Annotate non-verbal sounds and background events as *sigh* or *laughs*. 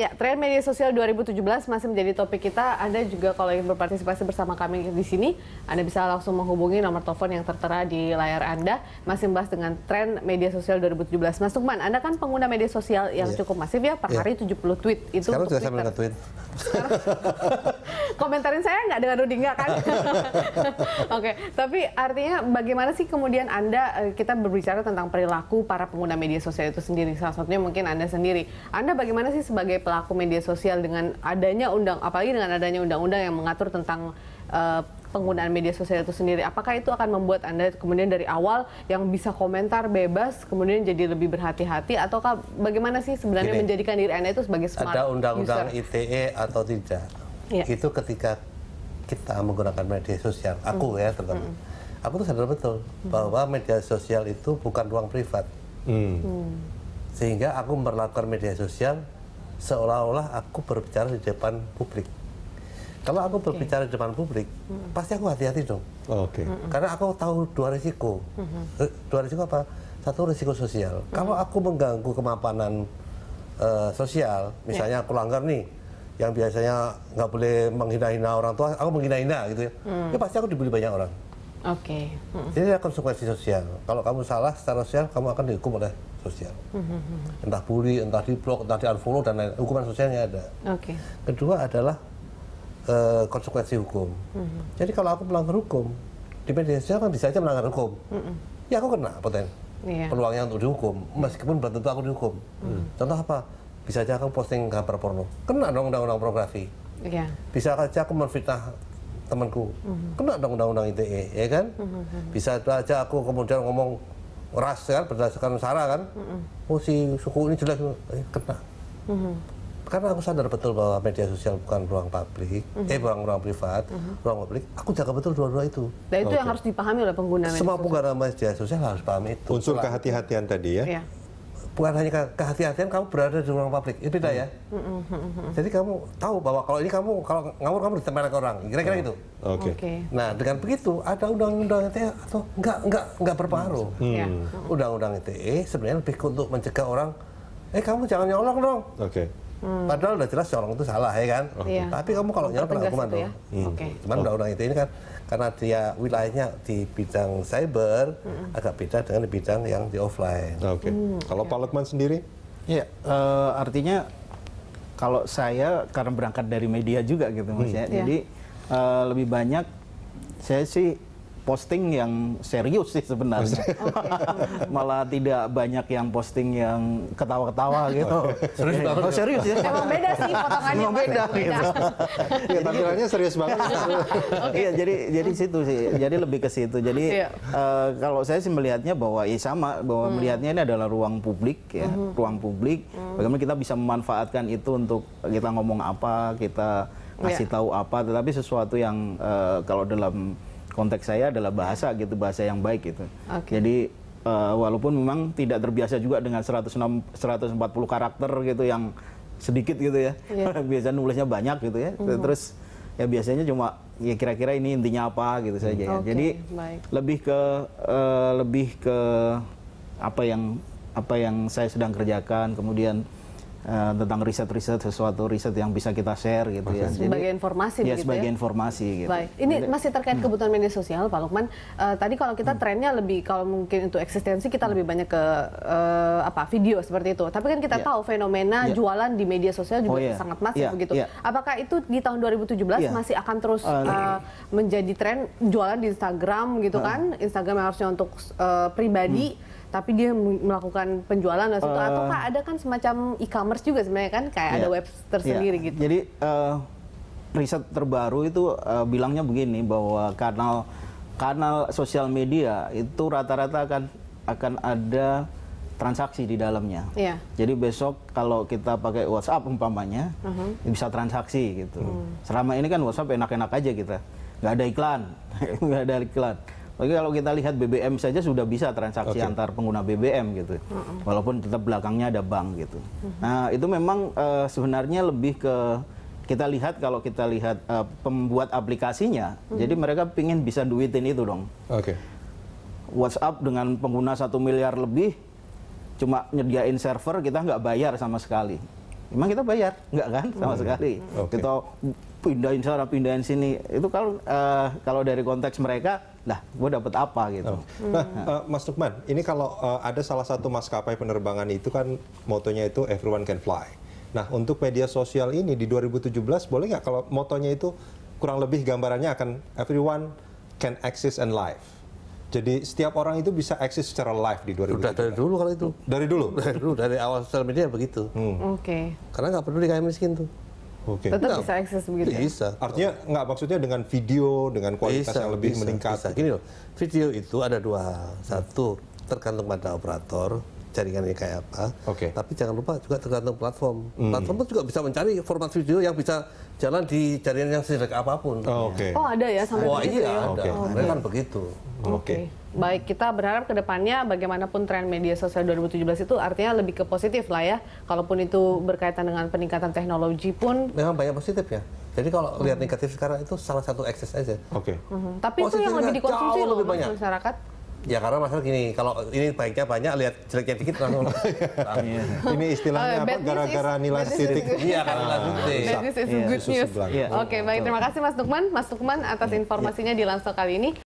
Ya, tren media sosial 2017 masih menjadi topik kita. Anda juga kalau ingin berpartisipasi bersama kami di sini, Anda bisa langsung menghubungi nomor telepon yang tertera di layar Anda. Masih membahas dengan tren media sosial 2017. Mas Tukman, Anda kan pengguna media sosial yang yeah. cukup masif ya, per yeah. hari 70 tweet. Itu Sekarang sudah saya tweet. *laughs* komentarin saya nggak dengan Rudi nggak kan? *laughs* Oke, okay. tapi artinya bagaimana sih kemudian Anda, eh, kita berbicara tentang perilaku para pengguna media sosial itu sendiri, salah satunya mungkin Anda sendiri. Anda bagaimana sih sebagai pelaku media sosial dengan adanya undang, apalagi dengan adanya undang-undang yang mengatur tentang uh, penggunaan media sosial itu sendiri. Apakah itu akan membuat Anda kemudian dari awal yang bisa komentar bebas kemudian jadi lebih berhati-hati ataukah bagaimana sih sebenarnya Gini, menjadikan diri Anda itu sebagai smart Ada undang-undang ITE atau tidak? yeah. itu ketika kita menggunakan media sosial, mm. aku mm. ya terutama, mm. aku tuh sadar betul mm. bahwa media sosial itu bukan ruang privat, mm. Mm. sehingga aku memperlakukan media sosial seolah-olah aku berbicara di depan publik. Kalau aku berbicara okay. di depan publik, mm. pasti aku hati-hati dong. Oh, Oke. Okay. Mm -mm. Karena aku tahu dua risiko. Mm -hmm. Dua risiko apa? Satu risiko sosial. Mm Kalau aku mengganggu kemapanan uh, sosial, misalnya yeah. aku langgar nih yang biasanya nggak boleh menghina-hina orang tua, aku menghina-hina gitu ya. Hmm. Ya pasti aku dibully banyak orang. Oke. Okay. Hmm. Jadi ada konsekuensi sosial. Kalau kamu salah secara sosial, kamu akan dihukum oleh sosial. Hmm. hmm, hmm, hmm. Entah bully, entah di blog, entah di unfollow dan lain. Hukuman sosialnya ada. Oke. Okay. Kedua adalah e, konsekuensi hukum. Hmm. Jadi kalau aku melanggar hukum di media sosial kan bisa aja melanggar hukum. Hmm. Ya aku kena poten. Yeah. Peluangnya untuk dihukum, meskipun belum tentu aku dihukum. Hmm. Contoh apa? bisa aja aku posting gambar porno kena dong undang-undang pornografi yeah. bisa aja aku menfitnah temanku mm-hmm. kena dong undang-undang ITE ya kan mhm, mhm. bisa aja aku kemudian ngomong ras kan berdasarkan sara kan mm oh si suku ini jelas eh, kena mhm. karena aku sadar betul bahwa media sosial bukan ruang publik mm-hmm. eh bukan ruang privat mm-hmm. ruang publik aku jaga betul dua-dua itu Nah itu okay. yang harus dipahami oleh pengguna media semua pengguna media sosial harus paham itu unsur kehati-hatian tadi ya yeah bukan hanya kehati-hatian kamu berada di ruang publik itu beda ya mm-hmm. Mm-hmm, mm-hmm. jadi kamu tahu bahwa kalau ini kamu kalau ngawur kamu ditempel ke orang kira-kira itu. Oh, gitu oke okay. nah dengan begitu ada undang-undang ITE ya, atau nggak nggak nggak berpengaruh hmm. Ya. hmm. undang-undang ITE eh, sebenarnya lebih untuk mencegah orang eh kamu jangan nyolong dong oke okay. Hmm. Padahal udah jelas colong itu salah ya kan. Iya. Tapi kamu kalau nyala pernah hukuman dong. Ya? Hmm. Okay. Cuman oh. orang itu ini kan karena dia wilayahnya di bidang cyber hmm. agak beda dengan di bidang yang di offline. Oke. Okay. Hmm. Kalau Pak ya. Lukman sendiri? Ya, uh, artinya kalau saya karena berangkat dari media juga gitu Mas ya. hmm. Iya. Jadi uh, lebih banyak saya sih posting yang serius sih sebenarnya. *laughs* Malah tidak banyak yang posting yang ketawa-ketawa gitu. serius iya. banget. Oh, serius ya. Emang beda sih potongannya. Emang beda, beda gitu. ya *laughs* tampilannya serius banget. *laughs* Iya, okay. jadi jadi situ sih. Jadi lebih ke situ. Jadi yeah. Iya. uh, kalau saya sih melihatnya bahwa ya sama bahwa hmm. melihatnya ini adalah ruang publik ya, hmm. ruang publik. Hmm. Bagaimana kita bisa memanfaatkan itu untuk kita ngomong apa, kita kasih iya. yeah. tahu apa, tetapi sesuatu yang uh, kalau dalam konteks saya adalah bahasa gitu bahasa yang baik gitu okay. jadi uh, walaupun memang tidak terbiasa juga dengan 106, 140 karakter gitu yang sedikit gitu ya yeah. *laughs* biasanya nulisnya banyak gitu ya mm -hmm. terus ya biasanya cuma ya kira-kira ini intinya apa gitu saja ya. Okay, jadi baik. lebih ke uh, lebih ke apa yang apa yang saya sedang kerjakan kemudian Eh, tentang riset-riset sesuatu riset yang bisa kita share gitu ya. Jadi, sebagai informasi ya, ya? sebagai ya? informasi gitu. Baik. Ini Jadi, masih terkait hmm. kebutuhan media sosial Pak Lukman. Uh, tadi kalau kita hmm. trennya lebih kalau mungkin untuk eksistensi kita hmm. lebih banyak ke uh, apa video seperti itu. Tapi kan kita yeah. tahu fenomena yeah. jualan di media sosial juga oh, yeah. sangat masif yeah. begitu. Yeah. Apakah itu di tahun 2017 yeah. masih akan terus uh, uh, menjadi tren jualan di Instagram gitu uh. kan? Instagram yang harusnya untuk uh, pribadi hmm tapi dia melakukan penjualan atau uh, eh. atau ada kan semacam e-commerce juga sebenarnya kan kayak yeah, ada iya. web tersendiri yeah. gitu. Jadi uh, riset terbaru itu uh, bilangnya begini bahwa kanal kanal sosial media itu rata-rata akan akan ada transaksi di dalamnya. Yeah. Jadi besok kalau kita pakai WhatsApp umpamanya uh-huh. bisa transaksi gitu. Hmm. Selama ini kan WhatsApp enak-enak aja kita, nggak ada iklan, *laughs* nggak ada iklan bagi kalau kita lihat BBM saja sudah bisa transaksi okay. antar pengguna BBM gitu, uh -uh. walaupun tetap belakangnya ada bank gitu. Uh -huh. Nah itu memang uh, sebenarnya lebih ke kita lihat kalau kita lihat uh, pembuat aplikasinya, uh -huh. jadi mereka pingin bisa duitin itu dong. Oke. Okay. WhatsApp dengan pengguna satu miliar lebih, cuma nyediain server kita nggak bayar sama sekali. Emang kita bayar? Nggak kan sama oh, iya. sekali. Okay. Kita pindahin sana pindahin sini itu kalau uh, kalau dari konteks mereka lah gue dapat apa gitu. Oh. Nah, uh, Mas Lukman, ini kalau uh, ada salah satu maskapai penerbangan itu kan motonya itu everyone can fly. Nah, untuk media sosial ini di 2017 boleh nggak kalau motonya itu kurang lebih gambarannya akan everyone can access and live. Jadi setiap orang itu bisa akses secara live di 2017. Sudah dari dulu kalau itu. Dari dulu. Dari dulu dari awal sosial media begitu. Hmm. Oke. Okay. Karena nggak peduli kayak miskin tuh. Okay. Tetap bisa akses begitu. Ya? Bisa. Artinya nggak maksudnya dengan video dengan kualitas bisa, yang lebih bisa, meningkat. Bisa. Gini loh, video itu ada dua hal. Satu tergantung pada operator jaringannya kayak apa. Okay. Tapi jangan lupa juga tergantung platform. Hmm. Platform itu juga bisa mencari format video yang bisa jalan di jaringan yang sejelek apapun. Oh, okay. oh ada ya sampai Oh begitu iya, ya? Ada. Okay. Mereka kan begitu. Oke. Okay. Okay. Baik, kita berharap kedepannya bagaimanapun tren media sosial 2017 itu artinya lebih ke positif lah ya. Kalaupun itu berkaitan dengan peningkatan teknologi pun. Memang banyak positif ya. Jadi kalau lihat negatif sekarang itu salah satu ekses aja. Oke. Okay. Mm -hmm. Tapi positif itu yang lebih dikonsumsi loh masyarakat. Ya karena masalah gini, kalau ini baiknya banyak, lihat jeleknya dikit langsung. *laughs* Iya. ini istilahnya oh, apa? Gara-gara nilai titik. Iya, karena nilai titik. This is iya, good news. Oke, baik. Terima kasih Mas Dukman. Mas Dukman atas iya. informasinya di Langsung kali ini.